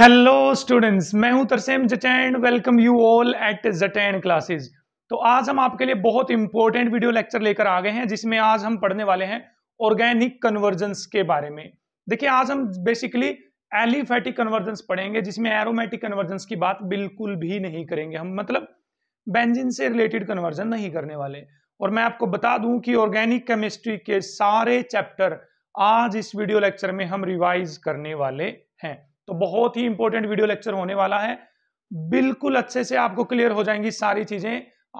hello students मैं हूं Tarsem Jatand welcome you all at Jatand classes तो आज हम आपके लिए बहुत इंपॉर्टेंट वीडियो लेक्चर लेकर आ गए हैं जिसमें आज हम पढ़ने वाले हैं ऑर्गेनिक कन्वर्जेंस के बारे में देखिए आज हम बेसिकली एलिफैटिक कन्वर्जेंस पढ़ेंगे जिसमें एरोमेटिक कन्वर्जेंस की बात बिल्कुल भी नहीं करेंगे हम मतलब बेंजिन से रिलेटेड कन्वर्जन नहीं करने वाले और मैं आपको बता दूं कि ऑर्गेनिक केमिस्ट्री के सारे चैप्टर आज इस वीडियो लेक्चर में हम रिवाइज करने वाले हैं तो बहुत ही इंपॉर्टेंट वीडियो लेक्चर होने वाला है बिल्कुल अच्छे से आपको क्लियर हो जाएंगी सारी चीजें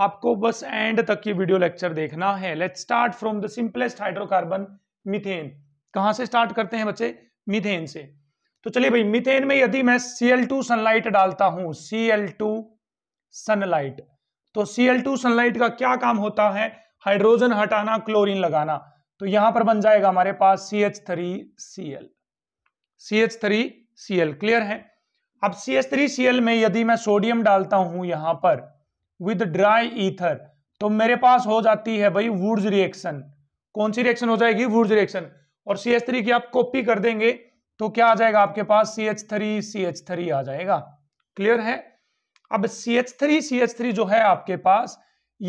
आपको बस एंड तक की वीडियो लेक्चर देखना है let start from the simplest hydrocarbon methane कहां से स्टार्ट करते हैं बच्चे मिथेन से तो चलिए भाई मिथेन में यदि मैं Cl2 सनलाइट डालता हूं Cl2 सनलाइट तो Cl2 सनलाइट का क्या काम होता है हाइड्रोजन हटाना क्लोरीन लगाना तो यहां पर बन जाएगा हमारे पास C C C H three L H three C clear है अब C S three C L में यदि मैं सोडियम डालता हूं यहां पर विद ड्राई ईथर तो मेरे पास हो जाती है भाई वुड्स रिएक्शन कौन सी रिएक्शन हो जाएगी वुड्स रिएक्शन और सी एस थ्री की आप कॉपी कर देंगे तो क्या आ जाएगा आपके पास C H three C H three आ जाएगा क्लियर है अब C H three C H three जो है आपके पास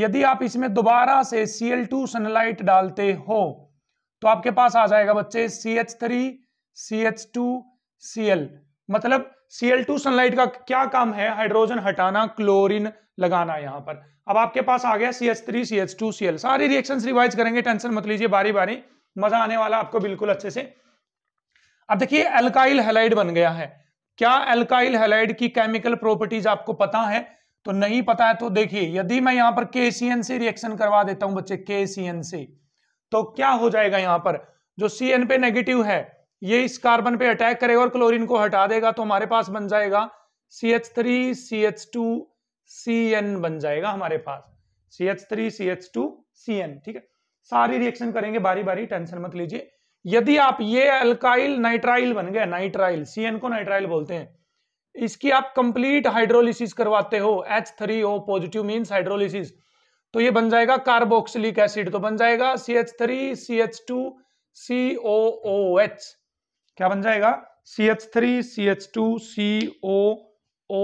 यदि आप इसमें दोबारा से सी एल टू सनलाइट डालते हो तो आपके पास आ जाएगा बच्चे C H three C H two Cl मतलब Cl2 सनलाइट का क्या काम है हाइड्रोजन हटाना क्लोरीन लगाना यहां पर अब आपके पास आ गया CH3 CH2 Cl सारी रिएक्शंस रिवाइज करेंगे टेंशन मत लीजिए बारी बारी मजा आने वाला आपको बिल्कुल अच्छे से अब देखिए एल्काइल हेलाइड बन गया है क्या एल्काइल हेलाइड की केमिकल प्रॉपर्टीज आपको पता है तो नहीं पता है तो देखिए यदि मैं यहां पर एन से रिएक्शन करवा देता हूं बच्चे एन से तो क्या हो जाएगा यहां पर जो एन पे नेगेटिव है ये इस कार्बन पे अटैक करेगा और क्लोरीन को हटा देगा तो हमारे पास बन जाएगा C H three C H two C N बन जाएगा हमारे पास C H three C H two C N ठीक है सारी रिएक्शन करेंगे बारी बारी टेंशन मत लीजिए यदि आप ये अल्काइल नाइट्राइल बन गए नाइट्राइल सी एन को नाइट्राइल बोलते हैं इसकी आप कंप्लीट हाइड्रोलिसिस करवाते हो H three O positive mean hydrolysis तो ये बन जाएगा कार्बोक्सिलिक एसिड तो बन जाएगा C H three C H two C O O H क्या बन जाएगा C H three C H two C O O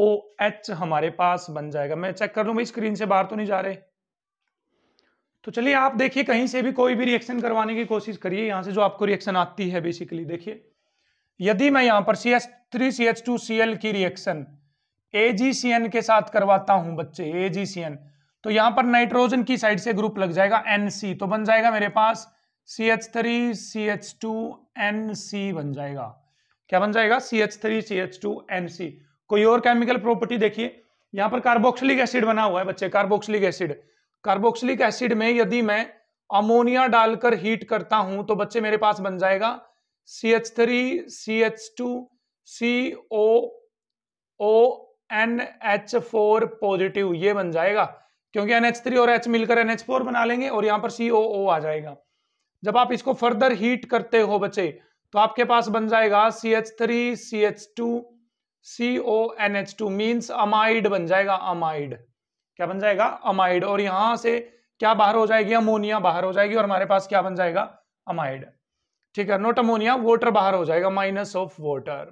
H हमारे पास बन जाएगा मैं चेक कर लू भाई स्क्रीन से बाहर तो नहीं जा रहे तो चलिए आप देखिए कहीं से भी कोई भी रिएक्शन करवाने की कोशिश करिए यहां से जो आपको रिएक्शन आती है बेसिकली देखिए यदि मैं यहां पर C H three C H two C L की reaction A G C N के साथ करवाता हूं बच्चे ए जी सी एन तो यहां पर नाइट्रोजन की साइड से ग्रुप लग जाएगा एनसी तो बन जाएगा मेरे पास C H three C H two N C बन जाएगा क्या बन जाएगा C H three C H two N C कोई और केमिकल प्रॉपर्टी देखिए यहां पर कार्बोक्सिलिक एसिड बना हुआ है बच्चे कार्बोक्सिलिक एसिड कार्बोक्सिलिक एसिड में यदि मैं अमोनिया डालकर हीट करता हूं तो बच्चे मेरे पास बन जाएगा C H three C H two C O O N H four positive ये बन जाएगा क्योंकि एन एच थ्री और एच मिलकर एन एच फोर बना लेंगे और यहां पर सी ओ ओ आ जाएगा जब आप इसको फर्दर हीट करते हो बच्चे तो आपके पास बन जाएगा C H three C H two C O N H two means amide बन जाएगा अमाइड क्या बन जाएगा अमाइड और यहां से क्या बाहर हो जाएगी अमोनिया बाहर हो जाएगी और हमारे पास क्या बन जाएगा अमाइड ठीक है नोट अमोनिया वोटर बाहर हो जाएगा माइनस ऑफ वोटर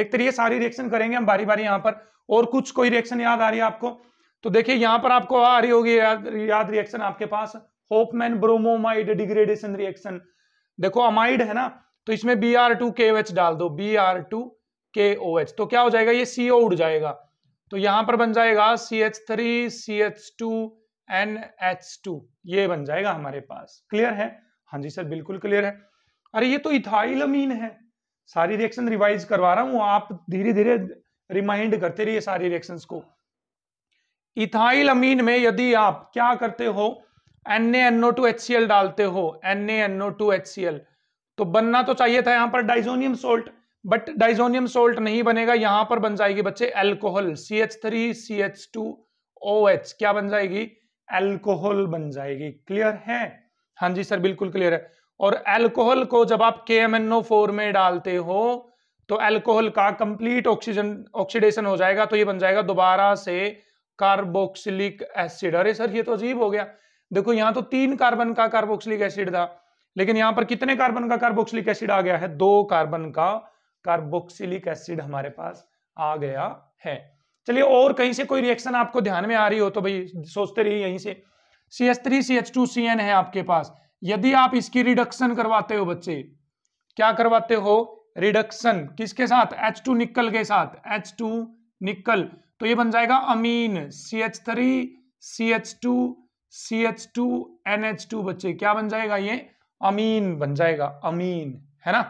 देखते रहिए सारी रिएक्शन करेंगे हम बारी बारी यहां पर और कुछ कोई रिएक्शन याद आ रही है आपको तो देखिए यहां पर आपको आ रही होगी याद याद रिएक्शन आपके पास होपमैन ब्रोमोमाइड डिग्रेडेशन रिएक्शन देखो अमाइड है ना तो इसमें बी आर टू के ओ एच डाल दो बी आर टू के ओ एच तो क्या हो जाएगा ये सी ओ उड़ जाएगा तो यहां पर बन जाएगा C H three C H two N H two ये बन जाएगा हमारे पास क्लियर है हाँ जी सर बिल्कुल क्लियर है अरे ये तो इथाइल अमीन है सारी रिएक्शन रिवाइज करवा रहा हूं आप धीरे धीरे रिमाइंड करते रहिए सारी रिएक्शंस को इथाइल अमीन में यदि आप क्या करते हो HCl डालते हो HCl तो बनना तो चाहिए था यहां पर diazonium salt but diazonium salt नहीं बनेगा यहां पर बन जाएगी बच्चे alcohol C H three C H two O H क्या बन जाएगी एल्कोहल बन जाएगी क्लियर है हाँ जी सर बिल्कुल क्लियर है और एल्कोहल को जब आप के एम एन ओ फोर में डालते हो तो एल्कोहल का कंप्लीट ऑक्सीजन ऑक्सीडेशन हो जाएगा तो ये बन जाएगा दोबारा से कार्बोक्सिलिक एसिड अरे सर ये तो अजीब हो गया देखो यहां तो तीन कार्बन का कार्बोक्सिलिक एसिड था लेकिन यहां पर कितने कार्बन का कार्बोक्सिलिक एसिड आ गया है दो कार्बन का कार्बोक्सिलिक एसिड हमारे पास आ गया है चलिए और कहीं से कोई रिएक्शन आपको ध्यान में आ रही हो तो भाई सोचते रहिए यहीं से C S three C H two C N है आपके पास यदि आप इसकी रिडक्शन करवाते हो बच्चे क्या करवाते हो रिडक्शन किसके साथ एच टू निकल के साथ एच टू निकल तो ये बन जाएगा amine C H three C H two C H two N H two बच्चे क्या बन जाएगा ये अमीन बन जाएगा अमीन है ना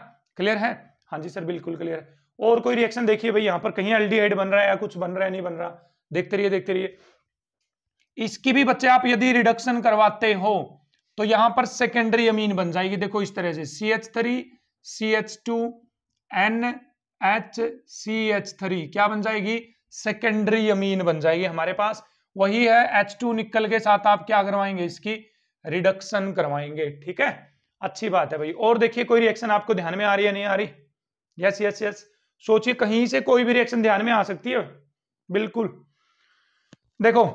क्लियर है हाँ जी सर बिल्कुल क्लियर है और कोई रिएक्शन देखिए भाई यहां पर कहीं एल्डिहाइड बन रहा है या कुछ बन रहा है नहीं बन रहा देखते रहिए देखते रहिए इसकी भी बच्चे आप यदि रिडक्शन करवाते हो तो यहां पर सेकेंडरी अमीन बन जाएगी देखो इस तरह से C H three C H two N H C H three क्या बन जाएगी सेकेंडरी अमीन बन जाएगी हमारे पास वही है H2 निकल के साथ आप क्या करवाएंगे इसकी रिडक्शन करवाएंगे ठीक है अच्छी बात है भाई और देखिए कोई रिएक्शन आपको ध्यान में आ रही है नहीं आ रही यस यस यस सोचिए कहीं से कोई भी रिएक्शन ध्यान में आ सकती है बिल्कुल देखो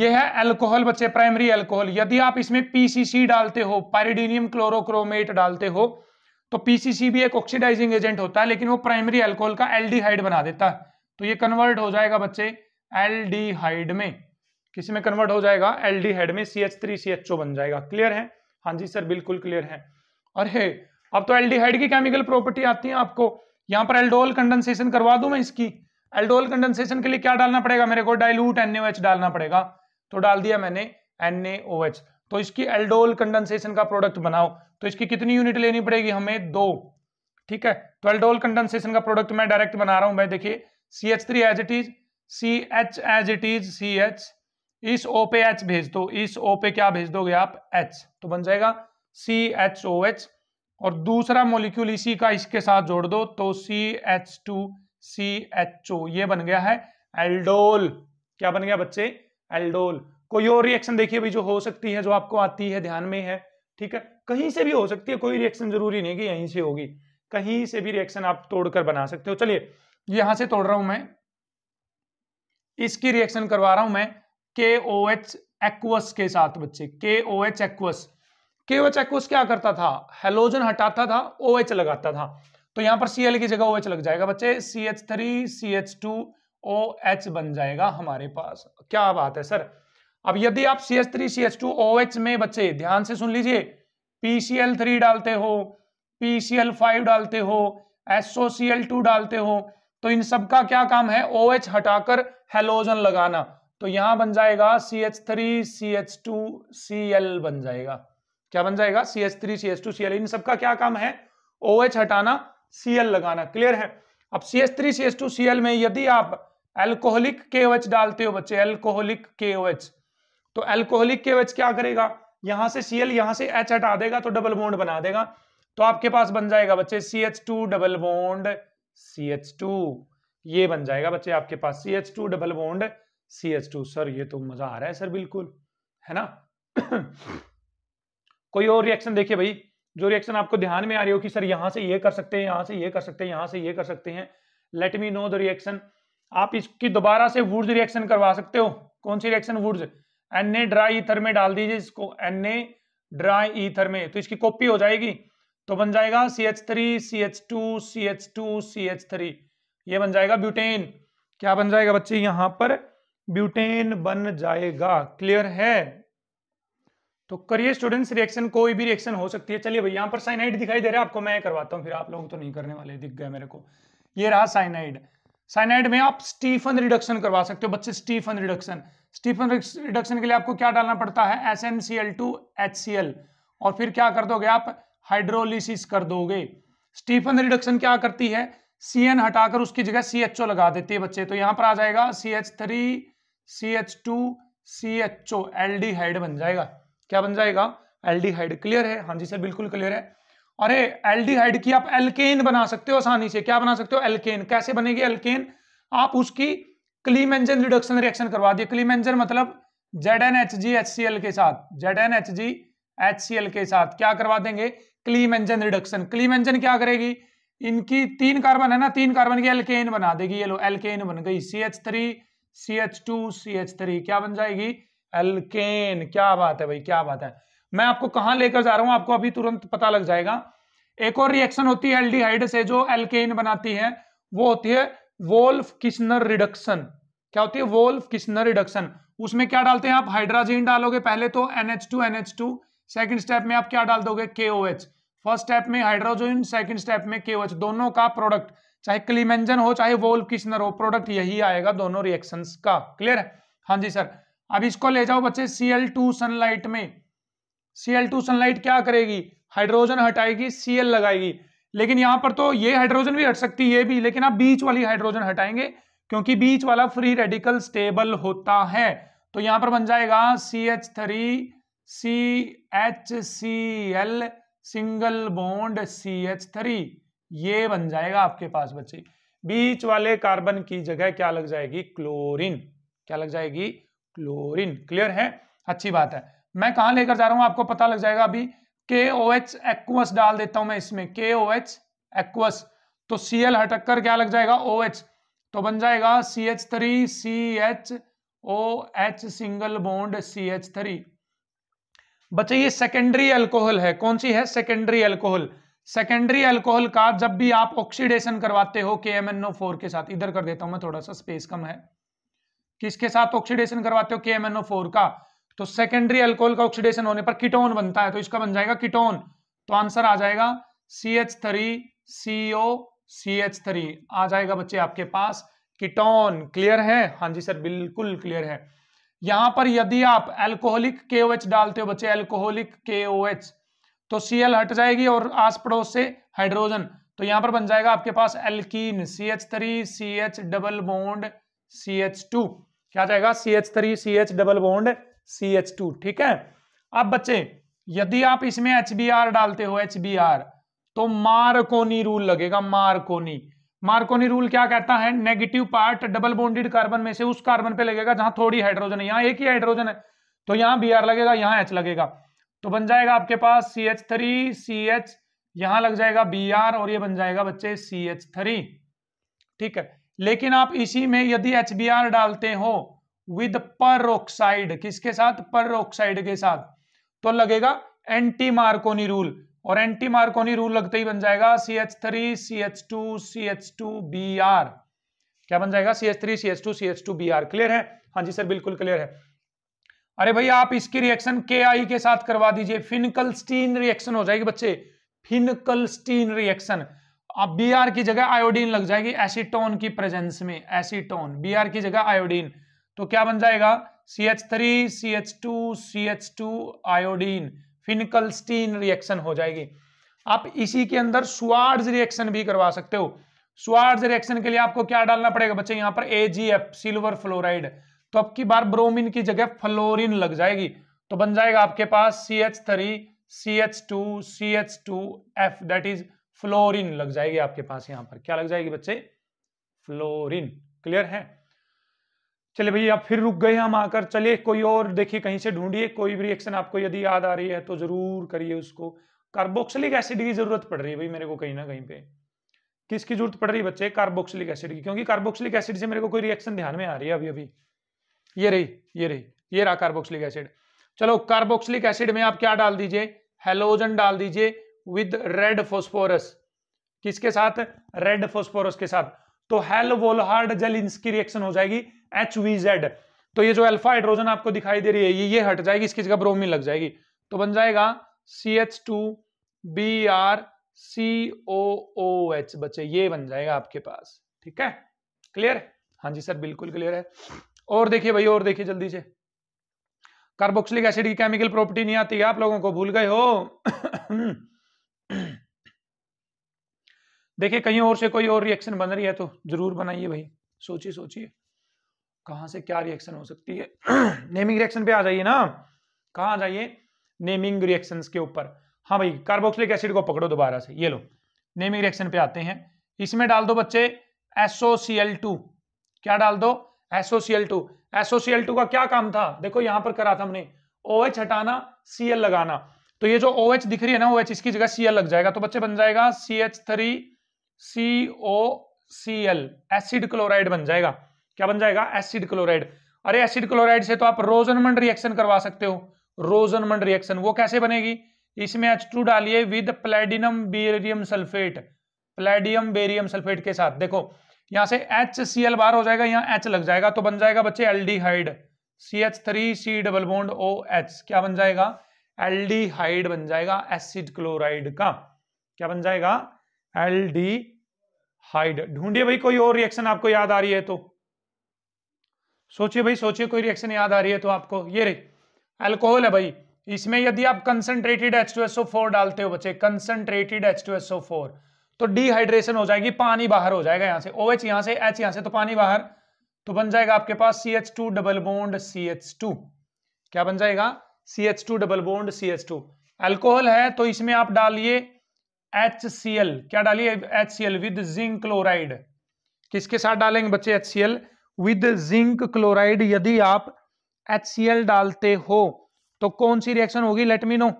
ये है अल्कोहल बच्चे प्राइमरी अल्कोहल यदि आप इसमें पीसीसी डालते हो पैरिडीनियम क्लोरोक्रोमेट डालते हो तो पीसीसी भी एक ऑक्सीडाइजिंग एजेंट होता है लेकिन वो प्राइमरी अल्कोहल का एल्डिहाइड बना देता है तो ये कन्वर्ट हो जाएगा बच्चे एल्डिहाइड में किसी में कन्वर्ट हो जाएगा एल डी हेड में C H three C H O बन जाएगा क्लियर है हाँ जी सर बिल्कुल क्लियर है अरे अब तो हेड की केमिकल प्रॉपर्टी आती है आपको यहाँ पर एल्डोल कंडेंसेशन करवा दू मैं इसकी एल्डोल कंडेंसेशन के लिए क्या डालना पड़ेगा मेरे को डाइल्यूट एनएच डालना पड़ेगा तो डाल दिया मैंने एच तो इसकी एल्डोल कंडेंसेशन का प्रोडक्ट बनाओ तो इसकी कितनी यूनिट लेनी पड़ेगी हमें दो ठीक है तो एल्डोल कंडेंसेशन का प्रोडक्ट मैं डायरेक्ट बना रहा हूं भाई देखिए C H three as it is C H as it is C H इस ओ पे एच भेज दो इस ओ पे क्या भेज दोगे आप एच तो बन जाएगा सी एच ओ एच और दूसरा मोलिक्यूल इसी का इसके साथ जोड़ दो तो C H two C H O ये बन गया है एल्डोल क्या बन गया बच्चे एल्डोल कोई और रिएक्शन देखिए भाई जो हो सकती है जो आपको आती है ध्यान में है ठीक है कहीं से भी हो सकती है कोई रिएक्शन जरूरी नहीं कि यहीं से होगी कहीं से भी रिएक्शन आप तोड़कर बना सकते हो चलिए यहां से तोड़ रहा हूं मैं इसकी रिएक्शन करवा रहा हूं मैं के ओ एच एक्वस के साथ बच्चे के ओ एच एक्वस के ओ एच एक्वस क्या करता था हेलोजन हटाता था ओ एच लगाता था तो यहाँ पर सी एल की जगह ओ एच लग जाएगा बच्चे C H three C H two O H बन जाएगा हमारे पास क्या बात है सर अब यदि आप C H three C H two O H में बच्चे ध्यान से सुन लीजिए पी सी एल थ्री डालते हो पी सी एल फाइव डालते हो एसओ सी एल टू डालते हो तो इन सब का क्या काम है ओ OH एच हटाकर हेलोजन लगाना तो यहां बन जाएगा C H three C H two C L बन जाएगा क्या बन जाएगा C H three C H two C L इन सबका क्या काम है ओ OH हटाना सी एल लगाना क्लियर है अब C H three C H two C L में यदि आप एल्कोहलिक के ओ एच डालते हो बच्चे एल्कोहलिक के ओ एच तो एल्कोहलिक के एच क्या करेगा यहां से सी एल यहां से एच हटा देगा तो डबल बॉन्ड बना देगा तो आपके पास बन जाएगा बच्चे C H two double bond C H two ये बन जाएगा बच्चे आपके पास C H two double bond C H two sir ये तो मजा आ रहा है सर बिल्कुल है ना कोई और रिएक्शन देखिए भाई जो रिएक्शन आपको ध्यान में आ रही हो कि सर यहां से ये कर सकते हैं यहां से ये कर सकते हैं यहां से ये कर सकते हैं let me know the reaction आप इसकी दोबारा से वुड्स रिएक्शन करवा सकते हो कौन सी reaction Wurtz N A dry ether में डाल दीजिए इसको एन ए ड्राई ईथर में तो इसकी कॉपी हो जाएगी तो बन जाएगा C H three C H two C H two C H three ये बन जाएगा ब्यूटेन क्या बन जाएगा बच्चे यहां पर ब्यूटेन बन जाएगा क्लियर है तो करिए स्टूडेंट्स रिएक्शन कोई भी रिएक्शन हो सकती है चलिए भाई यहां पर साइनाइड दिखाई दे रहा है आपको मैं करवाता हूं फिर आप लोग तो नहीं करने वाले दिख गए मेरे को ये रहा साइनाइड साइनाइड में आप स्टीफन रिडक्शन करवा सकते हो बच्चे स्टीफन रिडक्शन स्टीफन रिडक्शन के लिए आपको क्या डालना पड़ता है S N C L two H C L और फिर क्या कर दोगे आप हाइड्रोलिसिस कर दोगे स्टीफन रिडक्शन क्या करती है सी एन हटाकर उसकी जगह सी एच ओ लगा देती है बच्चे तो यहां पर आ जाएगा C H three C H two C H O हाइड बन जाएगा क्या बन जाएगा हाइड क्लियर है हाँ जी सर बिल्कुल क्लियर है अरे हाइड की आप एलकेन बना सकते हो आसानी से क्या बना सकते हो एलकेन कैसे बनेगी एलकेन आप उसकी क्लीमेंजन रिडक्शन रिएक्शन करवा दिए क्लीमेंजन मतलब Z N H G H C L के साथ Z N H G H C L के साथ क्या करवा देंगे क्लीमेंजन रिडक्शन क्लीमेंजन क्या करेगी इनकी तीन कार्बन है ना तीन कार्बन की एलकेन बना देगी ये लो एलकेन बन गई C H three C H two C H three क्या बन जाएगी एल्केन क्या बात है भाई क्या बात है मैं आपको कहां लेकर जा रहा हूं आपको अभी तुरंत पता लग जाएगा एक और रिएक्शन होती है एल्डिहाइड से जो एल्केन बनाती है वो होती है वोल्फ किशनर रिडक्शन क्या होती है वोल्फ किशनर रिडक्शन उसमें क्या डालते हैं आप हाइड्राजीन डालोगे पहले तो N H two N H two second step में आप क्या डाल दोगे एच फर्स्ट स्टेप में हाइड्रोजन सेकंड स्टेप में एच दोनों का प्रोडक्ट चाहे क्लीमेंजन हो चाहे वोल्व किशनर हो प्रोडक्ट यही आएगा दोनों रिएक्शन का क्लियर है हाँ जी सर अब इसको ले जाओ बच्चे सीएल टू सनलाइट में सीएल टू सनलाइट क्या करेगी हाइड्रोजन हटाएगी सीएल लगाएगी लेकिन यहां पर तो ये हाइड्रोजन भी हट सकती है ये भी लेकिन आप बीच वाली हाइड्रोजन हटाएंगे क्योंकि बीच वाला फ्री रेडिकल स्टेबल होता है तो यहां पर बन जाएगा C H three C H C L single bond C H three ये बन जाएगा आपके पास बच्चे बीच वाले कार्बन की जगह क्या लग जाएगी क्लोरीन क्या लग जाएगी क्लोरीन क्लियर है अच्छी बात है मैं कहा लेकर जा रहा हूं आपको पता लग जाएगा अभी के ओ एच एक्वस डाल देता हूं मैं इसमें के ओ एच एक्वस तो सी एल हटक कर क्या लग जाएगा ओ एच तो बन जाएगा C H three C H O H single bond C H three बच्चे ये सेकेंडरी अल्कोहल है कौन सी है सेकेंडरी अल्कोहल सेकेंडरी अल्कोहल का जब भी आप ऑक्सीडेशन करवाते हो के के साथ इधर कर देता हूं मैं थोड़ा सा स्पेस कम है किसके साथ ऑक्सीडेशन करवाते हो के का तो सेकेंडरी अल्कोहल का ऑक्सीडेशन होने पर किटोन बनता है तो इसका बन जाएगा किटोन तो आंसर आ जाएगा C H three C O C H three आ जाएगा बच्चे आपके पास किटोन क्लियर है हाँ जी सर बिल्कुल क्लियर है यहां पर यदि आप एल्कोहलिक के डालते हो बच्चे एल्कोहलिक के तो सी हट जाएगी और आस पड़ोस से हाइड्रोजन तो यहां पर बन जाएगा आपके पास alkene C H three C H double bond C H two क्या जाएगा C H three C H double bond C H two ठीक है अब बच्चे यदि आप इसमें एच बी आर डालते हो एच बी आर तो मार्कोनी रूल लगेगा मार्कोनी मार्कोनी रूल क्या कहता है negative part double bonded carbon में से उस कार्बन पे लगेगा जहां थोड़ी हाइड्रोजन है यहाँ एक ही हाइड्रोजन है तो यहाँ बी आर लगेगा यहाँ एच लगेगा तो बन जाएगा आपके पास C H three C H यहां लग जाएगा बी आर और ये बन जाएगा बच्चे सी एच थ्री ठीक है लेकिन आप इसी में यदि एच बी आर डालते हो विद पर ऑक्साइड किसके साथ पर ऑक्साइड के साथ तो लगेगा एंटी मार्कोनी रूल और एंटी मार्कोनी रूल लगते ही बन जाएगा C H three C H two C H two B R क्या बन जाएगा C H three C H two C H two B R clear है हाँ जी सर बिल्कुल क्लियर है अरे भैया आप इसकी रिएक्शन के आई के साथ करवा दीजिए फिनकलस्टीन रिएक्शन हो जाएगी बच्चे फिनकलस्टीन रिएक्शन अब बी आर की जगह आयोडीन लग जाएगी एसिटोन की प्रेजेंस में एसिटोन बी आर की जगह आयोडीन तो क्या बन जाएगा C H three C H two C H two iodine Finkelstein reaction हो जाएगी आप इसी के अंदर स्वार्ज रिएक्शन भी करवा सकते हो स्वार्ज रिएक्शन के लिए आपको क्या डालना पड़ेगा बच्चे यहाँ पर ए सिल्वर फ्लोराइड तो अब की बार ब्रोमिन की जगह फ्लोरिन लग जाएगी तो बन जाएगा आपके पास C H three C H two C H two F that is fluorine लग जाएगी आपके पास यहां पर क्या लग जाएगी बच्चे फ्लोरिन क्लियर है चलिए भैया आप फिर रुक गए हम आकर चलिए कोई और देखिए कहीं से ढूंढिए कोई भी रिएक्शन आपको यदि याद आ रही है तो जरूर करिए उसको कार्बोक्सिलिक एसिड की जरूरत पड़ रही है भाई मेरे को कहीं ना कहीं पे किसकी जरूरत पड़ रही है बच्चे कार्बोक्सिलिक एसिड की क्योंकि कार्बोक्सिलिक एसिड से मेरे को कोई रिएक्शन ध्यान में आ रही है अभी अभी ये रही ये रही ये रहा कार्बोक्सिलिक एसिड चलो कार्बोक्सिलिक एसिड में आप क्या डाल दीजिए हेलोजन डाल दीजिए विद रेड फोस्फोरस किसके साथ रेड फोस्फोरस के साथ तो हेल वोलहार्ड जल इसकी रिएक्शन हो जाएगी एच वी जेड तो ये जो अल्फा हाइड्रोजन आपको दिखाई दे रही है ये ये हट जाएगी इसकी जगह ब्रोमीन लग जाएगी तो बन जाएगा C H two B R C O O H बचे ये बन जाएगा आपके पास ठीक है क्लियर हाँ जी सर बिल्कुल क्लियर है और देखिए भाई और देखिए जल्दी से कार्बोक्सिलिक एसिड की केमिकल प्रॉपर्टी नहीं आती आप लोगों को भूल गए हो देखिए कहीं और से कोई और रिएक्शन बन रही है तो जरूर बनाइए भाई सोचिए सोचिए कहा से क्या रिएक्शन हो सकती है नेमिंग रिएक्शन पे आ जाइए ना कहा आ जाइए नेमिंग रिएक्शंस के ऊपर हाँ भाई कार्बोक्सिलिक एसिड को पकड़ो दोबारा से ये लो नेमिंग रिएक्शन पे आते हैं इसमें डाल दो बच्चे एसओ क्या डाल दो एसोसीएल टू एसोसीएल टू का क्या काम था देखो यहां पर करा था हमने ओ OH हटाना सी लगाना तो ये जो ओ OH दिख रही है ना ओ OH इसकी जगह सी लग जाएगा तो बच्चे बन जाएगा C H three C O C L acid chloride बन जाएगा क्या बन जाएगा एसिड क्लोराइड अरे एसिड क्लोराइड से तो आप रोजनमंड रिएक्शन करवा सकते हो रोजनमंड रिएक्शन वो कैसे बनेगी इसमें एच टू डालिए with palladium barium sulphate palladium barium sulphate के साथ देखो यहां से एच सी एल बार हो जाएगा यहाँ एच लग जाएगा तो बन जाएगा बच्चे aldehyde C H three C double bond O H क्या बन जाएगा एल डी हाइड बन जाएगा एसिड क्लोराइड का क्या बन जाएगा हाइड ढूंढिए भाई कोई और रिएक्शन आपको याद आ रही है तो सोचिए भाई सोचिए कोई रिएक्शन याद आ रही है तो आपको ये रे अल्कोहल है भाई इसमें यदि आप कंसंट्रेटेड फोर डालते हो बच्चे कंसंट्रेटेड फोर तो डिहाइड्रेशन हो जाएगी पानी बाहर हो जाएगा यहां से ओ एच यहां से एच यहां से तो पानी बाहर तो बन जाएगा आपके पास C H two double bond C H two क्या बन जाएगा C H two double bond C H two alcohol है तो इसमें आप डालिए एच सी एल क्या डालिए H C L with zinc chloride किसके साथ डालेंगे बच्चे H C L with zinc chloride यदि आप एच सी एल डालते हो तो कौन सी रिएक्शन होगी लेटमी नो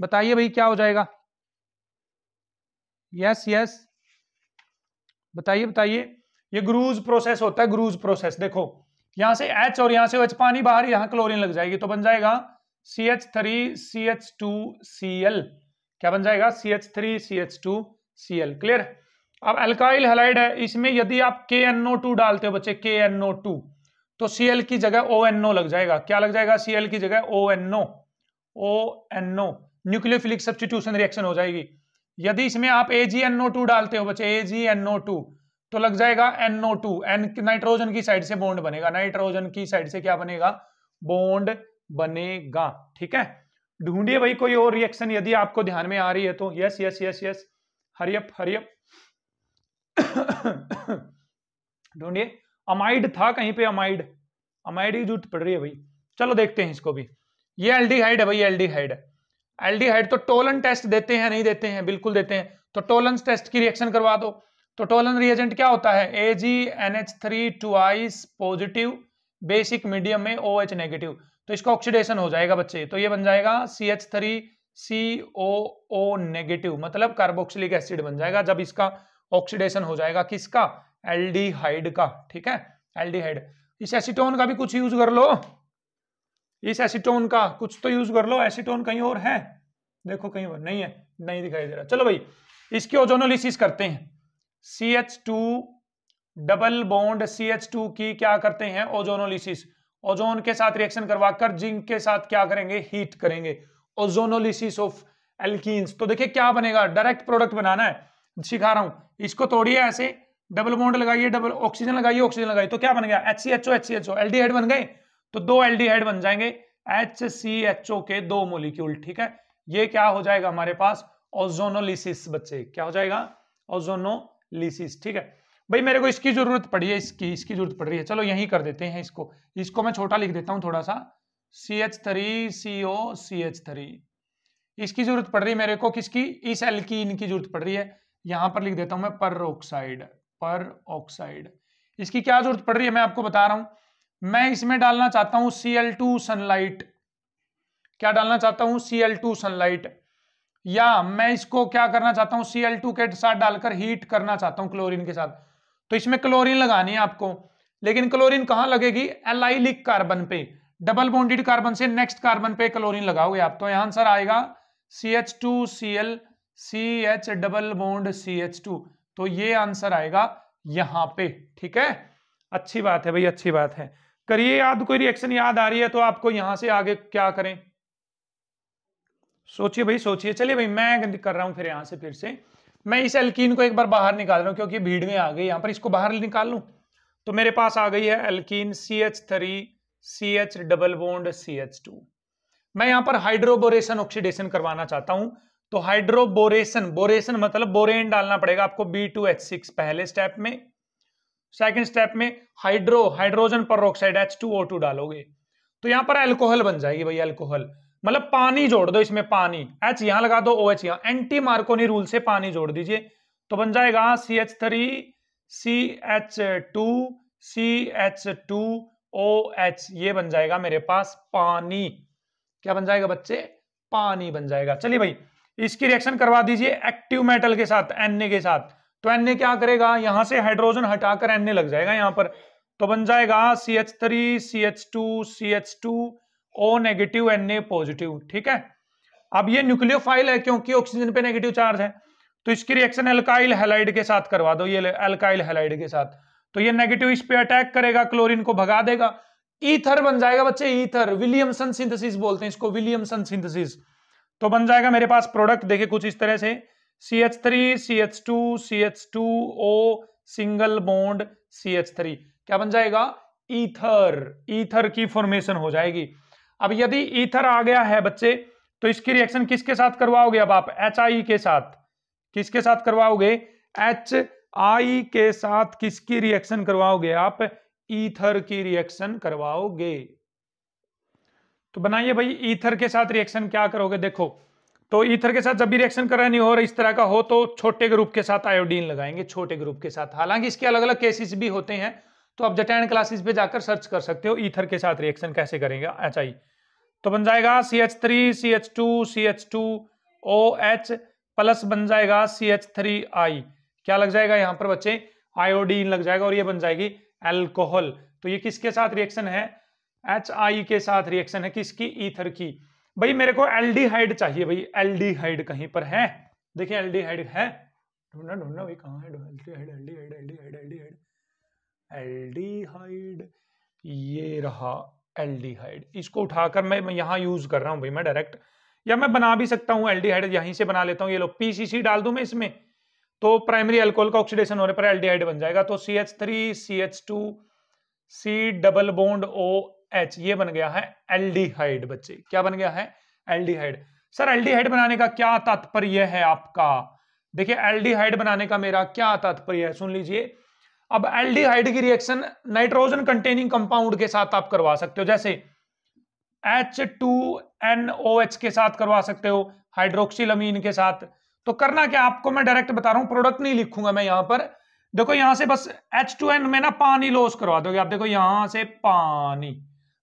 बताइए भाई क्या हो जाएगा यस यस बताइए बताइए ये ग्रूज प्रोसेस होता है ग्रूज प्रोसेस देखो यहां से एच और यहां से एच पानी बाहर यहां क्लोरीन लग जाएगी तो बन जाएगा C H three C H two C L क्या बन जाएगा C H three C H two C L clear अब अल्काइल हेलाइड है इसमें यदि आप के एन ओ टू डालते हो बच्चे के एनओ टू तो सी एल की जगह ओ एनओ लग जाएगा क्या लग जाएगा सी एल की जगह O N O O N O nucleophilic substitution reaction हो जाएगी यदि इसमें आप ए जी एनओ टू डालते हो बच्चे ए जी एनओ टू तो लग जाएगा एनओ टू एन नाइट्रोजन की साइड से बॉन्ड बनेगा नाइट्रोजन की साइड से क्या बनेगा बॉन्ड बनेगा ठीक है ढूंढिए भाई कोई और रिएक्शन यदि आपको ध्यान में आ रही है तो yes yes yes yes hurry up hurry up ढूंढिए अमाइड था कहीं पे अमाइड अमाइड की जूट पड़ रही है भाई चलो देखते हैं इसको भी ये एल्डिहाइड है भाई एल्डिहाइड है एल्डिहाइड तो टोलन टेस्ट देते हैं नहीं देते हैं बिल्कुल देते हैं तो टोलन टेस्ट की रिएक्शन करवा दो तो टोलन रिएजेंट क्या होता है A G N H three two ice positive basic medium में ओ एच नेगेटिव तो इसका ऑक्सीडेशन हो जाएगा बच्चे तो ये बन जाएगा C H three C O O negative मतलब कार्बोक्सिलिक एसिड बन जाएगा जब इसका ऑक्सीडेशन हो जाएगा किसका एल्डिहाइड का ठीक है एल्डिहाइड इस एसिटोन का भी कुछ यूज कर लो इस एसीटोन का कुछ तो यूज कर लो एसिटोन कहीं और है देखो कहीं और नहीं है नहीं दिखाई दे रहा चलो भाई इसकी ओजोनोलिसिस करते हैं C H two double bond C H two की क्या करते हैं ओजोनोलिसिस ओजोन के साथ रिएक्शन करवा कर जिंक के साथ क्या करेंगे हीट करेंगे ओजोनोलिसिस ऑफ एल्कीन्स तो देखिए क्या बनेगा डायरेक्ट प्रोडक्ट बनाना है सिखा रहा हूं इसको तोड़िए ऐसे डबल बॉन्ड लगाइए डबल ऑक्सीजन लगाइए ऑक्सीजन लगाइए तो क्या बन गया H C H O H C H O aldehyde बन गए तो दो एल डी हेड बन जाएंगे एच सी एच ओ के दो मोलिक्यूल ठीक है ये क्या हो जाएगा हमारे पास ओजोनोलिसिस बच्चे क्या हो जाएगा ओजोनोलिसिस ठीक है भाई मेरे को इसकी जरूरत पड़ी है इसकी इसकी जरूरत पड़ रही है चलो यही कर देते हैं इसको इसको मैं छोटा लिख देता हूं थोड़ा सा C H three C O C H three इसकी जरूरत पड़ रही है मेरे को किसकी इस एल की जरूरत पड़ रही है यहां पर लिख देता हूं मैं पर ऑक्साइड पर ऑक्साइड इसकी क्या जरूरत पड़ रही है मैं आपको बता रहा हूं मैं इसमें डालना चाहता हूं सी एल टू सनलाइट क्या डालना चाहता हूं सी एल टू सनलाइट या मैं इसको क्या करना चाहता हूं सी एल टू के साथ डालकर हीट करना चाहता हूं क्लोरीन के साथ तो इसमें क्लोरीन लगानी है आपको लेकिन क्लोरीन कहां लगेगी एलाइलिक कार्बन पे डबल बॉन्डेड कार्बन से नेक्स्ट कार्बन पे क्लोरीन लगाओगे आप तो यहां आंसर आएगा C H two C L C H double bond C H two तो ये आंसर आएगा यहां पे ठीक है अच्छी बात है भाई अच्छी बात है करिए याद कोई रिएक्शन याद आ रही है तो आपको यहां से आगे क्या करें सोचिए भाई सोचिए चलिए भाई मैं कर रहा हूँ फिर यहाँ से फिर से मैं इस एल्कीन को एक बार बाहर निकाल रहा हूँ क्योंकि भीड़ में आ गई यहाँ पर इसको बाहर निकाल लूँ तो मेरे पास आ गई है alkene C H three C H double bond C H two मैं यहाँ पर हाइड्रोबोरेशन ऑक्सीडेशन करवाना चाहता हूँ तो हाइड्रोबोरेशन बोरेशन मतलब बोरेन डालना पड़ेगा आपको बी टू एच सिक्स पहले स्टेप में सेकेंड स्टेप में hydro hydrogen peroxide H two O two डालोगे तो यहाँ पर एल्कोहल बन जाएगी भाई एल्कोहल मतलब पानी जोड़ दो इसमें पानी एच यहां लगा दो ओ एच यहां एंटी मार्कोनी रूल से पानी जोड़ दीजिए तो बन जाएगा C H three C H two C H two O H ये बन जाएगा मेरे पास पानी क्या बन जाएगा बच्चे पानी बन जाएगा चलिए भाई इसकी रिएक्शन करवा दीजिए एक्टिव मेटल के साथ एन के साथ तो एन क्या करेगा यहां से हाइड्रोजन हटाकर एन लग जाएगा यहां पर तो बन जाएगा C H three C H two C H two O negative N A positive ठीक है अब ये न्यूक्लियो है क्योंकि ऑक्सीजन पे नेगेटिव चार्ज है तो इसकी रिएक्शन एल्काइल हेलाइड के साथ करवा दो ये एल्काइल हेलाइड के साथ तो ये नेगेटिव इस पे अटैक करेगा क्लोरीन को भगा देगा ईथर बन जाएगा बच्चे ईथर विलियमसन सिंथेसिस बोलते हैं इसको विलियमसन सिंथेसिस तो बन जाएगा मेरे पास प्रोडक्ट देखे कुछ इस तरह से C H three C H two C H two O single bond C H three क्या बन जाएगा ईथर ईथर की फॉर्मेशन हो जाएगी अब यदि ईथर आ गया है बच्चे तो इसकी रिएक्शन किसके साथ करवाओगे अब आप एच आई e के साथ किसके साथ करवाओगे एच आई e के साथ किसकी रिएक्शन करवाओगे आप ईथर की रिएक्शन करवाओगे तो बनाइए भाई ईथर के साथ रिएक्शन क्या करोगे देखो तो ईथर के साथ जब भी रिएक्शन नहीं हो रहा इस तरह का हो तो छोटे ग्रुप के साथ आयोडीन लगाएंगे छोटे ग्रुप के साथ हालांकि इसके अलग अलग केसेस भी होते हैं तो आप जटैन क्लासेस पे जाकर सर्च कर सकते हो ईथर के साथ रिएक्शन कैसे करेंगे एच आई तो बन जाएगा C H three C H two C H two O H plus बन जाएगा सी एच थ्री आई क्या लग जाएगा यहाँ पर बच्चे आयोडीन लग जाएगा और ये बन जाएगी एल्कोहल तो ये किसके साथ रिएक्शन है एच आई के साथ रिएक्शन है किसकी ईथर की भाई मेरे को एल्डिहाइड चाहिए भाई एल्डिहाइड कहीं पर है देखिए एल्डिहाइड है ढूंढना ढूंढना भाई कहाँ है aldehyde aldehyde aldehyde aldehyde aldehyde ये रहा एल्डिहाइड इसको उठाकर मैं यहां यूज कर रहा हूं भाई मैं डायरेक्ट या मैं बना भी सकता हूं एल्डिहाइड यहीं से बना लेता हूं ये लो पीसीसी डाल दूं मैं इसमें तो प्राइमरी अल्कोहल का ऑक्सीडेशन होने पर एल्डिहाइड बन जाएगा तो C H three C H two C double bond O H ये बन गया है एल्डिहाइड बच्चे क्या बन गया है एल्डिहाइड सर एल्डिहाइड बनाने का क्या तात्पर्य है आपका देखिए एल्डिहाइड बनाने का मेरा क्या तात्पर्य है सुन लीजिए अब एल्डिहाइड की रिएक्शन नाइट्रोजन कंटेनिंग कंपाउंड के साथ आप करवा सकते हो जैसे H two N O H के साथ करवा सकते हो हाइड्रोक्सीलमीन के साथ तो करना क्या आपको मैं डायरेक्ट बता रहा हूं प्रोडक्ट नहीं लिखूंगा मैं यहां पर देखो यहां से बस एच टू एन में ना पानी लॉस करवा दोगे आप देखो यहां से पानी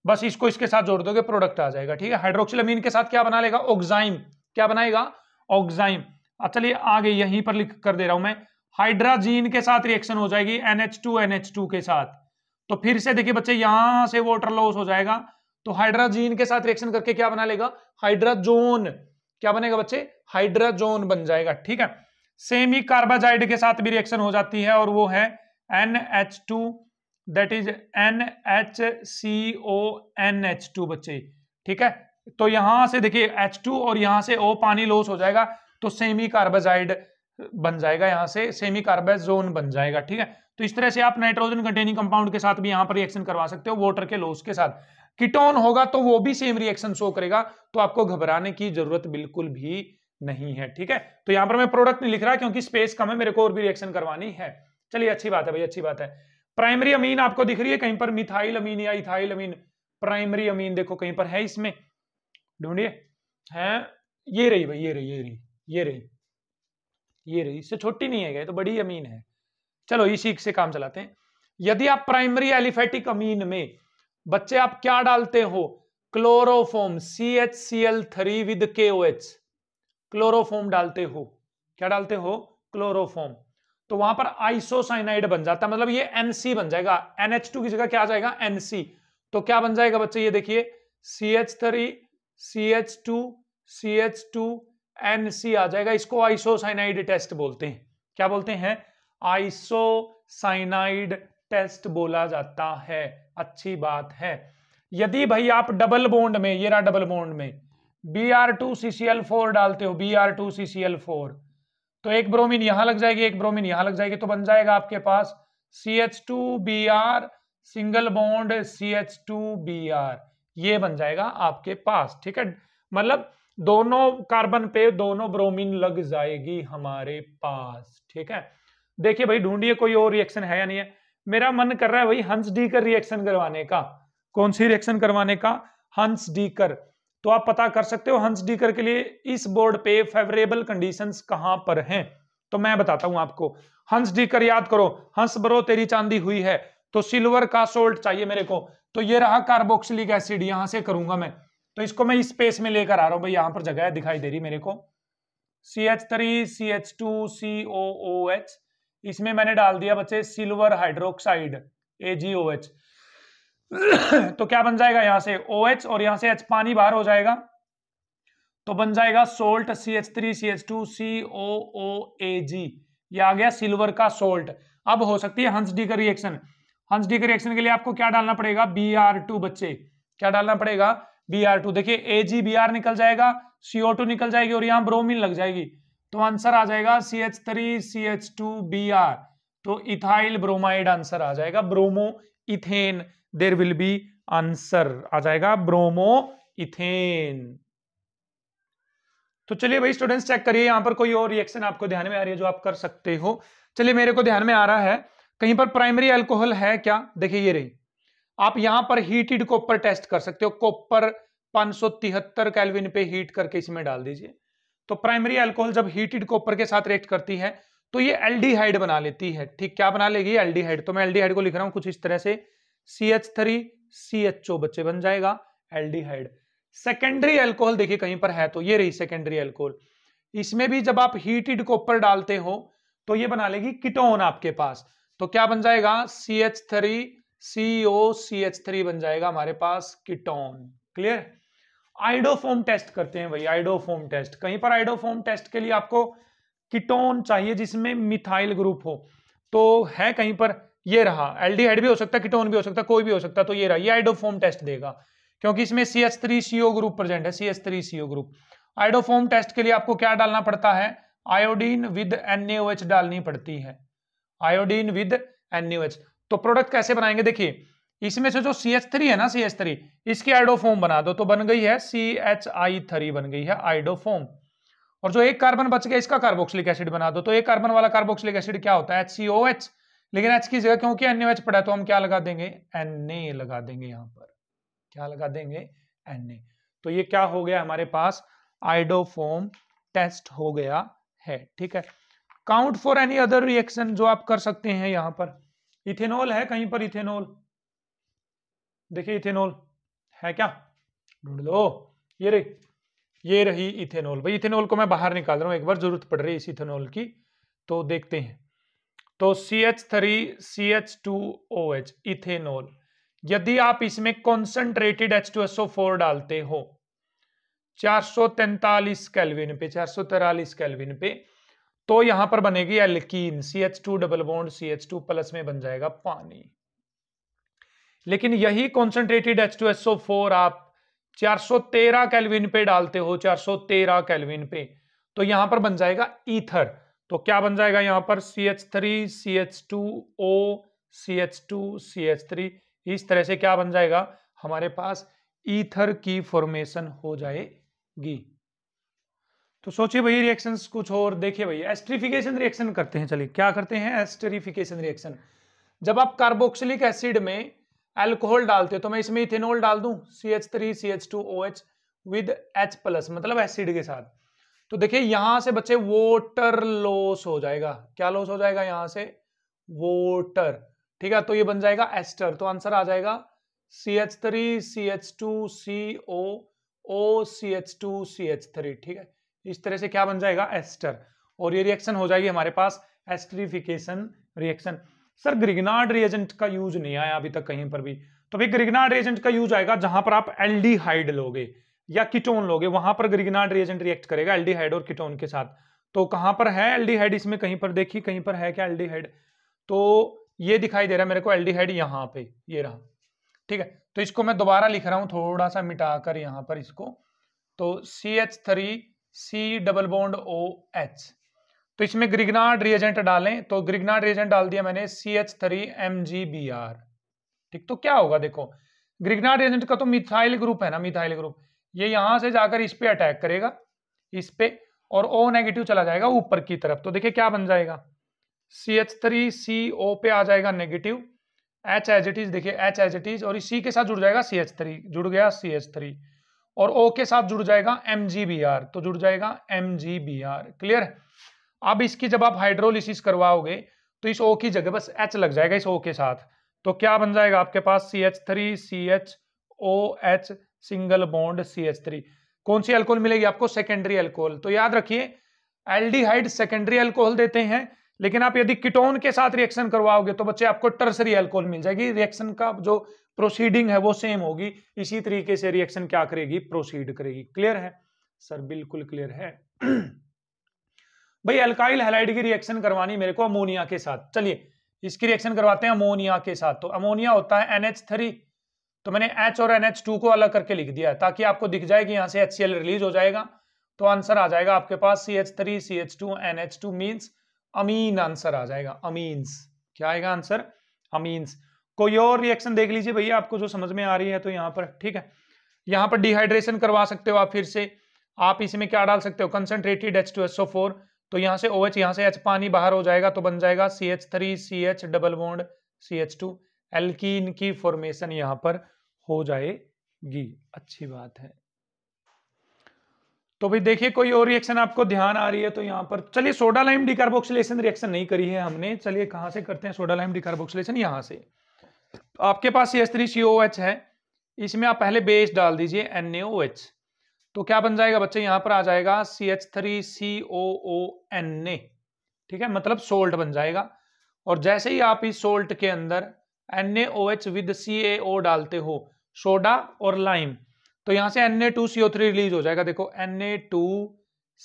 बस इसको इसके साथ जोड़ दोगे प्रोडक्ट आ जाएगा ठीक है हाइड्रोक्सिलमीन के साथ क्या बना लेगा ऑक्साइम क्या बनाएगा अच्छा चलिए आगे यहीं पर लिख कर दे रहा हूं मैं हाइड्राजीन के साथ रिएक्शन हो जाएगी NH2 NH2 के साथ तो फिर से देखिए बच्चे यहां से वाटर लॉस हो जाएगा तो हाइड्राजीन के साथ रिएक्शन करके क्या बना लेगा हाइड्राजोन क्या बनेगा बच्चे हाइड्राजोन बन जाएगा ठीक है सेमी कार्बाजाइड के साथ भी रिएक्शन हो जाती है और वो है N H two that is N H C O N H two बच्चे ठीक है तो यहां से देखिए H2 और यहां से O पानी लॉस हो जाएगा तो सेमी कार्बाजाइड बन जाएगा यहाँ से सेमी जोन बन जाएगा ठीक है तो इस तरह से आप नाइट्रोजन कंटेनिंग कंपाउंड के साथ भी यहाँ पर रिएक्शन करवा सकते हो वॉटर के लोस के साथ किटोन होगा तो वो भी सेम रिएक्शन शो करेगा तो आपको घबराने की जरूरत बिल्कुल भी नहीं है ठीक है तो यहाँ पर मैं प्रोडक्ट नहीं लिख रहा क्योंकि स्पेस कम है मेरे को और भी रिएक्शन करवानी है चलिए अच्छी बात है भाई अच्छी बात है प्राइमरी अमीन आपको दिख रही है कहीं पर मिथाइल अमीन या इथाइल अमीन प्राइमरी अमीन देखो कहीं पर है इसमें ढूंढिए है ये रही भाई ये रही ये रही ये रही ये रही इससे छोटी नहीं है तो बड़ी अमीन है चलो इसी से काम चलाते हैं यदि आप प्राइमरी एलिफेटिक अमीन में बच्चे आप क्या डालते हो chloroform C H C L three with K O H chloroform डालते हो क्या डालते हो क्लोरोफोम तो वहां पर आइसोसाइनाइड बन जाता है मतलब ये एनसी बन जाएगा टू की जगह क्या आ जाएगा एनसी तो क्या बन जाएगा बच्चे ये देखिए C H three C H two C H two N C आ जाएगा इसको आइसोसाइनाइड टेस्ट बोलते हैं क्या बोलते हैं आइसोसाइनाइड टेस्ट बोला जाता है अच्छी बात है यदि भाई आप डबल बोन्ड में ये रहा डबल बोन्ड में B R two C C L four डालते हो B R two C C L four तो एक ब्रोमिन यहां लग जाएगी एक ब्रोमिन यहां लग जाएगी तो बन जाएगा आपके पास C H two B R single bond C H two B R ये बन जाएगा आपके पास ठीक है मतलब दोनों कार्बन पे दोनों ब्रोमीन लग जाएगी हमारे पास ठीक है देखिए भाई ढूंढिए कोई और रिएक्शन है या नहीं है मेरा मन कर रहा है भाई हंस डी कर रिएक्शन करवाने का कौन सी रिएक्शन करवाने का हंस डी कर तो आप पता कर सकते हो हंस डीकर के लिए इस बोर्ड पे फेवरेबल कंडीशन कहां पर है तो मैं बताता हूं आपको हंस डीकर याद करो हंस बरो तेरी चांदी हुई है तो सिल्वर का सोल्ट चाहिए मेरे को तो ये रहा कार्बोक्सिलिक एसिड यहां से करूंगा मैं तो इसको मैं इस स्पेस में लेकर आ रहा हूं भाई यहां पर जगह दिखाई दे रही मेरे को C H three C H two C O O H इसमें मैंने डाल दिया बच्चे सिल्वर हाइड्रोक्साइड एच तो क्या बन जाएगा यहां से ओ OH और यहां से एच पानी बाहर हो जाएगा तो बन जाएगा salt C H three C H two C O O A G ये आ गया सिल्वर का सोल्ट अब हो सकती है हंस डी का रिएक्शन हंस डी का रिएक्शन के लिए आपको क्या डालना पड़ेगा बी आर टू बच्चे क्या डालना पड़ेगा बी आर टू देखिए ए जी बी आर निकल जाएगा सीओ टू निकल जाएगी और यहाँ ब्रोमिन लग जाएगी तो आंसर आ जाएगा C H three C H two B R तो इथाइल ब्रोमाइड आंसर आ जाएगा bromo ethane there will be answer आ जाएगा ब्रोमो इथेन तो चलिए भाई स्टूडेंट्स चेक करिए यहां पर कोई और रिएक्शन आपको ध्यान में आ रही है जो आप कर सकते हो चलिए मेरे को ध्यान में आ रहा है कहीं पर प्राइमरी अल्कोहल है क्या देखिए ये रही आप यहां पर हीटेड कॉपर टेस्ट कर सकते हो कॉपर पांच केल्विन पे हीट करके इसमें डाल दीजिए तो प्राइमरी अल्कोहल जब हीटेड कॉपर के साथ रिएक्ट करती है तो ये एल्डिहाइड बना लेती है ठीक क्या बना लेगी एल्डिहाइड तो मैं एल्डिहाइड को लिख रहा हूं कुछ इस तरह से C H three C H O बच्चे बन जाएगा एल्डिहाइड सेकेंडरी अल्कोहल देखिए कहीं पर है तो ये रही सेकेंडरी अल्कोहल इसमें भी जब आप हीटेड कॉपर डालते हो तो ये बना लेगी किटोन आपके पास तो क्या बन जाएगा C H three C O C H three बन जाएगा हमारे पास किटोन क्लियर आइडोफोम टेस्ट करते हैं भाई आइडोफोम टेस्ट कहीं पर आइडोफोम टेस्ट के लिए आपको किटोन चाहिए जिसमें मिथाइल ग्रुप हो तो है कहीं पर ये रहा एल्डिहाइड भी हो सकता है किटोन भी हो सकता है कोई भी हो सकता है तो ये रहा ये आइडोफोम टेस्ट देगा क्योंकि इसमें C H three C O group present है C H three C O group iodoform test के लिए आपको क्या डालना पड़ता है आयोडीन विद एन एच डालनी पड़ती है आयोडीन विद एन एच तो प्रोडक्ट कैसे बनाएंगे देखिए इसमें से जो सी एच थ्री है ना सी एच थ्री इसकी आइडोफोम बना दो तो बन गई है सी एच आई थ्री बन गई है आइडोफोम और जो एक कार्बन बच गया इसका कार्बोक्सिलिक एसिड बना दो तो एक कार्बन वाला कार्बोक्सिलिक एसिड क्या होता है एच सी ओ एच लेकिन एच की जगह क्योंकि एन एच पड़ा है तो हम क्या लगा देंगे एन ए लगा देंगे यहां पर क्या लगा देंगे एन ए तो ये क्या हो गया हमारे पास आइडोफोम टेस्ट हो गया है ठीक है count for any other reaction जो आप कर सकते हैं यहां पर इथेनॉल है कहीं पर इथेनॉल देखिए इथेनॉल है क्या ढूंढ लो ये रही ये रही इथेनॉल भाई इथेनॉल को मैं बाहर निकाल रहा हूं एक बार जरूरत पड़ रही है इस इथेनॉल की तो देखते हैं तो C H three C H two O H ethanol यदि आप इसमें concentrated H two S O four डालते हो चार सौ तैंतालीस कैलविन पे चार सौ तेरालीस कैलविन पे तो यहां पर बनेगी alkene C H two double bond C H two plus में बन जाएगा पानी लेकिन यही concentrated H two H so four आप 413 कैलविन पे डालते हो 413 कैलविन पे तो यहां पर बन जाएगा ईथर तो क्या बन जाएगा यहां पर C H three C H two O C H two C H three इस तरह से क्या बन जाएगा हमारे पास ईथर की फॉर्मेशन हो जाएगी तो सोचिए भाई रिएक्शंस कुछ और देखिए भैया एस्ट्रीफिकेशन रिएक्शन करते हैं चलिए क्या करते हैं एस्ट्रीफिकेशन रिएक्शन जब आप कार्बोक्सिलिक एसिड में अल्कोहल डालते हो तो मैं इसमें इथेनॉल डाल दूं C H three C H two O H with H plus मतलब एसिड के साथ तो देखिए यहां से बच्चे वोटर लॉस हो जाएगा क्या लॉस हो जाएगा यहां से वोटर ठीक है तो ये बन जाएगा एस्टर तो आंसर आ जाएगा C H three C H two C O O C H two C H three ठीक है इस तरह से क्या बन जाएगा एस्टर और ये रिएक्शन हो जाएगी हमारे पास esterification reaction sir Grignard reagent का यूज नहीं आया अभी तक कहीं पर भी तो भाई ग्रिगनाड रिएजेंट का यूज आएगा जहां पर आप एल्डिहाइड लोगे या किटोन लोगे वहां पर ग्रिगनाड रिएजेंट रिएक्ट करेगा एल्डिहाइड और किटोन के साथ तो कहां पर है एल्डिहाइड इसमें कहीं पर देखिए कहीं पर है क्या एल्डिहाइड तो ये दिखाई दे रहा है मेरे को एल्डिहाइड यहां पे ये रहा ठीक है तो इसको मैं दोबारा लिख रहा हूं थोड़ा सा मिटाकर यहां पर इसको तो C H three C double bond O H तो इसमें ग्रिगनाड रिएजेंट डालें तो ग्रिगनाड रिएजेंट डाल दिया मैंने C H three M G B R ठीक तो क्या होगा देखो ग्रिगनाड रिएजेंट का तो मिथाइल ग्रुप है ना मिथाइल ग्रुप ये यहां से जाकर इस पे अटैक करेगा इस पे और ओ नेगेटिव चला जाएगा ऊपर की तरफ तो देखिए क्या बन जाएगा सी एच थ्री सी ओ पे आ जाएगा negative H as it is देखिए एच एज इट इज और सी के साथ जुड़ जाएगा सी एच थ्री जुड़ गया सी एच थ्री और ओ के साथ जुड़ जाएगा एम तो जुड़ जाएगा एम क्लियर अब इसकी जब आप हाइड्रोलिसिस करवाओगे तो इस ओ की जगह बस एच लग जाएगा इस ओ के साथ तो क्या बन जाएगा आपके पास C H three C H O H single bond C H three कौन सी अल्कोहल मिलेगी आपको सेकेंडरी अल्कोहल तो याद रखिए एल्डिहाइड सेकेंडरी अल्कोहल देते हैं लेकिन आप यदि कीटोन के साथ रिएक्शन करवाओगे तो बच्चे आपको टर्सरी अल्कोहल मिल जाएगी रिएक्शन का जो प्रोसीडिंग है वो सेम होगी इसी तरीके से रिएक्शन क्या करेगी प्रोसीड करेगी क्लियर है सर बिल्कुल क्लियर है भाई अल्काइल हेलाइड की रिएक्शन करवानी मेरे को अमोनिया के साथ चलिए इसकी रिएक्शन करवाते हैं अमोनिया के साथ तो अमोनिया होता है NH3 तो मैंने H और NH2 को अलग करके लिख दिया है ताकि आपको दिख जाए कि यहाँ से HCl रिलीज हो जाएगा तो आंसर आ जाएगा आपके पास C C H H three two N H two means amine answer आ जाएगा अमीन्स क्या आएगा आंसर अमीन्स कोई और रिएक्शन देख लीजिए भैया आपको जो समझ में आ रही है तो यहाँ पर ठीक है यहाँ पर डिहाइड्रेशन करवा सकते हो आप फिर से आप इसमें क्या डाल सकते हो concentrated H two S O four तो यहाँ से ओ एच यहाँ से एच पानी बाहर हो जाएगा तो बन जाएगा C H three C H double bond C H two alkene की फॉर्मेशन यहाँ पर हो जाएगी अच्छी बात है तो भाई देखिए कोई और रिएक्शन आपको ध्यान आ रही है तो यहाँ पर चलिए सोडा लाइम डिकार्बोक्सिलेशन रिएक्शन नहीं करी है हमने चलिए कहाँ से करते हैं सोडा लाइम डिकार्बोक्सिलेशन यहाँ से तो आपके पास S three C O H है इसमें आप पहले बेस डाल दीजिए एन ए ओ एच तो क्या बन जाएगा बच्चे यहाँ पर आ जाएगा C H three C O O N A ठीक है मतलब सोल्ट बन जाएगा और जैसे ही आप इस सोल्ट के अंदर N A O H with C A O डालते हो सोडा और लाइम तो यहां से N A two C O three release हो जाएगा देखो N A two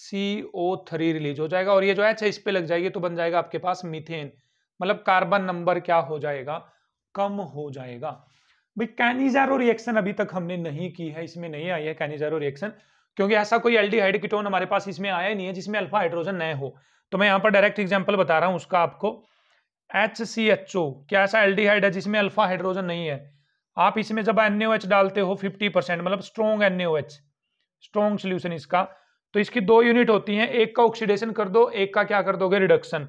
C O three release हो जाएगा और ये जो एच है इस पर लग जाएगी तो बन जाएगा आपके पास मीथेन मतलब कार्बन नंबर क्या हो जाएगा कम हो जाएगा भाई कैनिजारो रिएक्शन अभी तक हमने नहीं की है इसमें नहीं आई है कैनिजारो रिएक्शन क्योंकि ऐसा कोई एल्डिहाइड कीटोन हमारे पास इसमें आया नहीं है जिसमें अल्फा हाइड्रोजन नए हो तो मैं यहाँ पर डायरेक्ट एग्जाम्पल बता रहा हूँ उसका आपको एच सी एच ओ क्या ऐसा एल्डिहाइड है जिसमें अल्फा हाइड्रोजन नहीं है आप इसमें जब एन एच डालते हो 50 परसेंट मतलब strong N H strong solution इसका तो इसकी दो यूनिट होती है एक का ऑक्सीडेशन कर दो एक का क्या कर दोगे रिडक्शन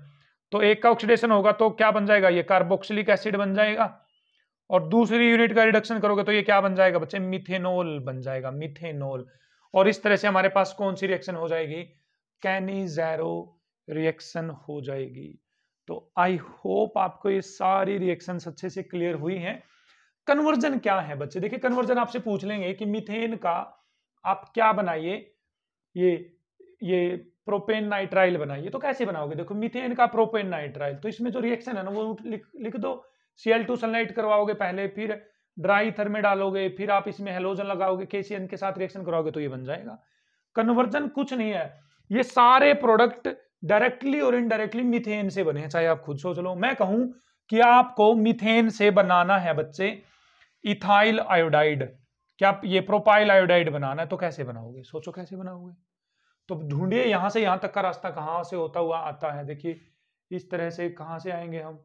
तो एक का ऑक्सीडेशन होगा तो क्या बन जाएगा ये कार्बोक्सिलिक एसिड बन जाएगा और दूसरी यूनिट का रिडक्शन करोगे तो ये क्या बन जाएगा बच्चे मिथेनोल बन जाएगा मिथेनोल और इस तरह से हमारे पास कौन सी रिएक्शन हो जाएगी कैनिजैरो रिएक्शन हो जाएगी तो आई होप आपको ये सारी रिएक्शन अच्छे से क्लियर हुई हैं कन्वर्जन क्या है बच्चे देखिए कन्वर्जन आपसे पूछ लेंगे कि मिथेन का आप क्या बनाइए ये ये प्रोपेन नाइट्राइल बनाइए तो कैसे बनाओगे देखो मिथेन का प्रोपेन नाइट्राइल तो इसमें जो रिएक्शन है ना वो लिख लिख दो सीएल टू सनलाइट करवाओगे पहले फिर ड्राई थर में डालोगे फिर आप इसमें हेलोजन लगाओगे केसीएन के साथ रिएक्शन करवाओगे तो ये बन जाएगा कन्वर्जन कुछ नहीं है ये सारे प्रोडक्ट डायरेक्टली और इनडायरेक्टली मिथेन से बने हैं चाहे आप खुद सोच लो मैं कहूं कि आपको मिथेन से बनाना है बच्चे इथाइल आयोडाइड क्या ये प्रोपाइल आयोडाइड बनाना है तो कैसे बनाओगे सोचो कैसे बनाओगे तो ढूंढिए यहाँ से यहाँ तक का रास्ता कहाँ से होता हुआ आता है देखिए इस तरह से कहाँ से आएंगे हम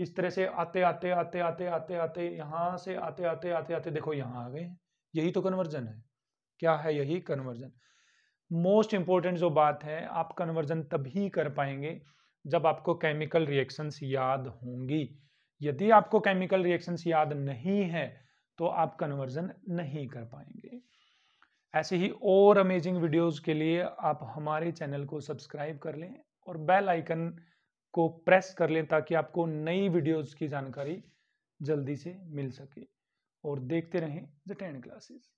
इस तरह से आते आते आते आते आते आते यहाँ से आते आते आते आते देखो यहाँ आ गए यही तो कन्वर्जन है क्या है यही कन्वर्जन मोस्ट इंपॉर्टेंट जो बात है आप कन्वर्जन तभी कर पाएंगे जब आपको केमिकल रिएक्शंस याद होंगी यदि आपको केमिकल रिएक्शंस याद नहीं है तो आप कन्वर्जन नहीं कर पाएंगे ऐसे ही और अमेजिंग वीडियोस के लिए आप हमारे चैनल को सब्सक्राइब कर लें और बेल आइकन को प्रेस कर लें ताकि आपको नई वीडियोस की जानकारी जल्दी से मिल सके और देखते रहें द टेन क्लासेस